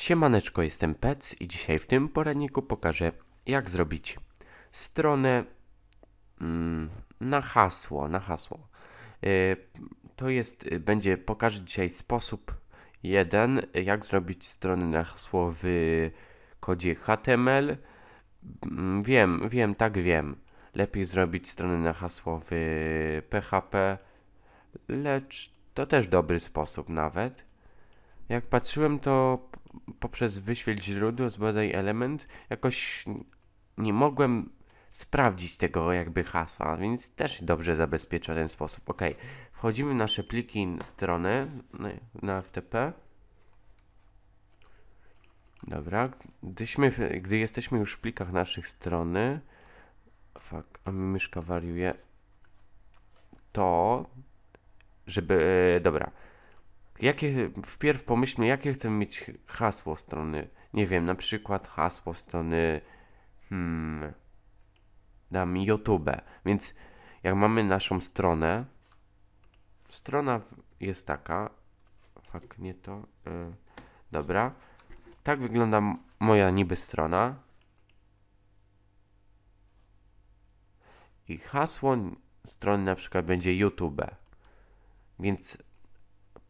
Siemaneczko, jestem Pec i dzisiaj w tym poradniku pokażę jak zrobić stronę mm, na hasło, na hasło. Yy, to jest, y, będzie, pokażę dzisiaj sposób jeden, jak zrobić stronę na hasło w kodzie HTML. Mm, wiem, wiem, tak wiem. Lepiej zrobić stronę na hasło w PHP, lecz to też dobry sposób nawet. Jak patrzyłem, to poprzez wyświetl źródło, zbadaj element, jakoś nie mogłem sprawdzić tego jakby hasła, więc też dobrze zabezpiecza ten sposób. Ok, wchodzimy w nasze pliki no na stronę na FTP. Dobra, gdyśmy, gdy jesteśmy już w plikach naszych strony, fuck, a mi myszka wariuje, to, żeby, e, dobra, jakie, wpierw pomyślmy, jakie chcemy mieć hasło strony. Nie wiem, na przykład hasło strony, hmm, dam YouTube. Więc jak mamy naszą stronę, strona jest taka, fak, nie to, yy, dobra. Tak wygląda moja niby strona. I hasło strony na przykład będzie YouTube. Więc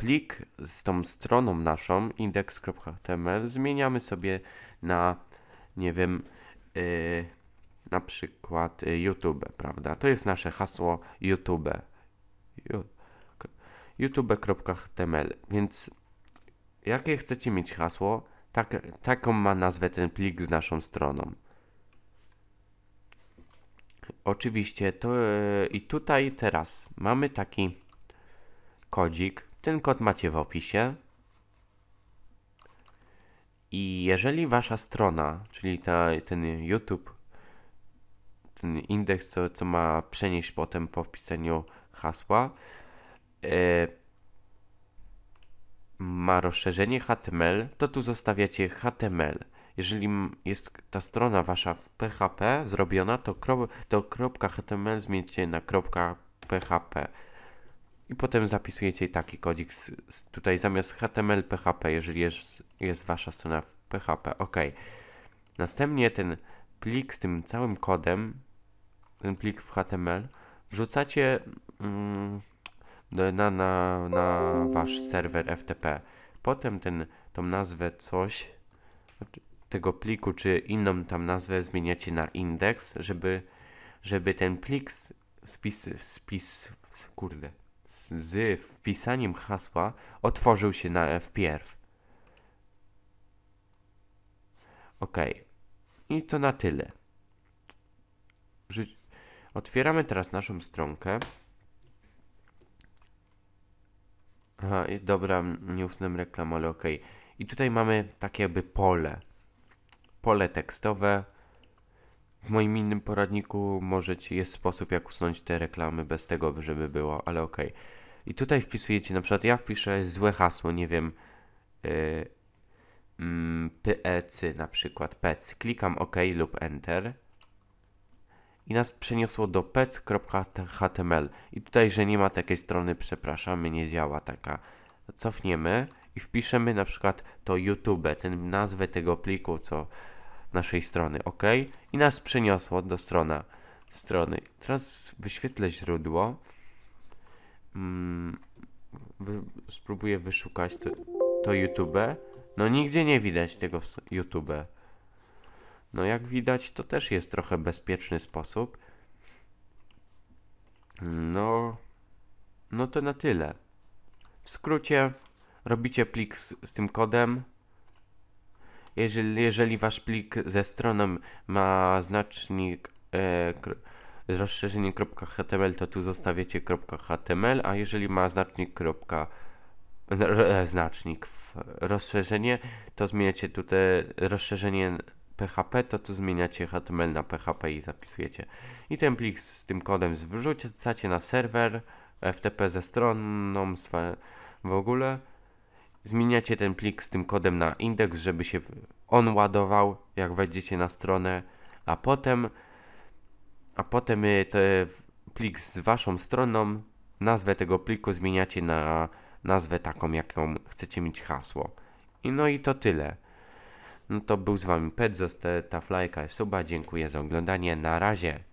plik z tą stroną naszą index.html zmieniamy sobie na nie wiem yy, na przykład YouTube, prawda? To jest nasze hasło YouTube. YouTube.html. Więc jakie chcecie mieć hasło? Tak, taką ma nazwę ten plik z naszą stroną. Oczywiście to y, i tutaj teraz mamy taki kodzik ten kod macie w opisie. I jeżeli wasza strona, czyli ta, ten YouTube, ten indeks, co, co ma przenieść potem po wpisaniu hasła, yy, ma rozszerzenie HTML, to tu zostawiacie HTML. Jeżeli jest ta strona wasza w PHP zrobiona, to, kro, to .html zmieńcie na kropka .php i potem zapisujecie taki kodik z, z tutaj zamiast HTML PHP, jeżeli jest, jest wasza strona w PHP. OK. Następnie ten plik z tym całym kodem, ten plik w HTML, wrzucacie mm, na, na, na wasz serwer FTP. Potem ten, tą nazwę coś znaczy tego pliku, czy inną tam nazwę zmieniacie na indeks, żeby, żeby ten plik spis, spis, kurde, z wpisaniem hasła otworzył się na wpierw. Ok. I to na tyle. Otwieramy teraz naszą stronkę. Aha, dobra, nie usunę reklam, ale ok. I tutaj mamy takie jakby pole. Pole tekstowe. W moim innym poradniku możecie, jest sposób jak usunąć te reklamy bez tego, żeby było, ale okej. Okay. I tutaj wpisujecie, na przykład ja wpiszę złe hasło, nie wiem, yy, mm, PEC na przykład, PEC. Klikam OK lub Enter i nas przeniosło do pec.html. I tutaj, że nie ma takiej strony, przepraszam, nie działa taka. Cofniemy i wpiszemy na przykład to YouTube, ten nazwę tego pliku, co naszej strony, ok? I nas przeniosło do strony strony. Teraz wyświetlę źródło. Mm, spróbuję wyszukać to, to YouTube. No nigdzie nie widać tego YouTube. No jak widać, to też jest trochę bezpieczny sposób. No, no to na tyle. W skrócie, robicie plik z, z tym kodem, jeżeli, jeżeli wasz plik ze stroną ma znacznik e, z rozszerzeniem .html, to tu zostawiacie .html, a jeżeli ma znacznik kropka, e, znacznik rozszerzenie, to zmieniacie tutaj rozszerzenie PHP, to tu zmieniacie HTML na PHP i zapisujecie. I ten plik z tym kodem wrzucacie na serwer FTP ze stroną w ogóle zmieniacie ten plik z tym kodem na indeks, żeby się on ładował, jak wejdziecie na stronę, a potem, a potem y, ten plik z waszą stroną, nazwę tego pliku zmieniacie na nazwę taką, jaką chcecie mieć hasło. I no i to tyle. No to był z wami Pedzos, ta flajka jest suba, dziękuję za oglądanie, na razie.